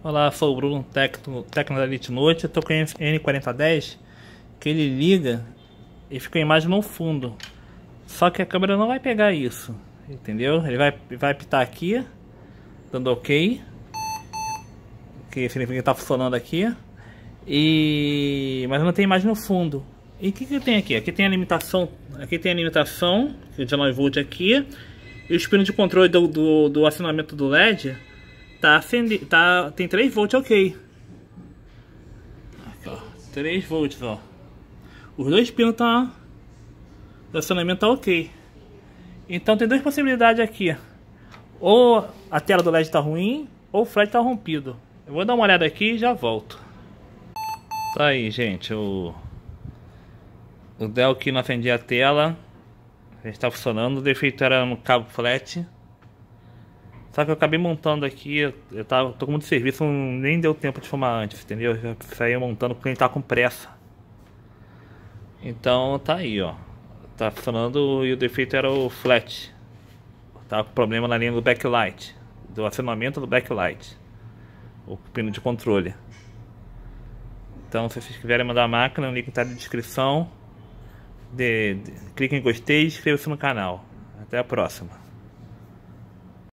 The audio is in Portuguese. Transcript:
Olá, sou o Bruno, Tecno, da Elite Noite. Eu tô com o N4010 que ele liga e fica a imagem no fundo. Só que a câmera não vai pegar isso, entendeu? Ele vai, vai apitar aqui, dando OK, que significa que tá funcionando aqui, e mas não tem imagem no fundo. E o que, que eu tenho aqui? Aqui tem a limitação, aqui tem a limitação, que é o 19 volt aqui, e o espino de controle do, do, do acionamento do LED Tá, fendi, tá tem 3 volts ok. Aqui, ó. 3 volts, ó. Os dois pinos tá, estão O acionamento tá ok. Então tem duas possibilidades aqui. Ou a tela do LED tá ruim, ou o flash tá rompido. Eu vou dar uma olhada aqui e já volto. Tá aí, gente. O, o Dell que não acendia a tela. está funcionando. O defeito era no cabo flat. Só que eu acabei montando aqui, eu tava, tô com muito serviço, nem deu tempo de filmar antes, entendeu? Eu saí montando porque a gente tava tá com pressa. Então tá aí, ó. Tá funcionando e o defeito era o flat. Tava com problema na linha do backlight, do acionamento do backlight. O pino de controle. Então se vocês quiserem mandar a máquina, o link tá na descrição. De, de, clique em gostei e inscreva-se no canal. Até a próxima.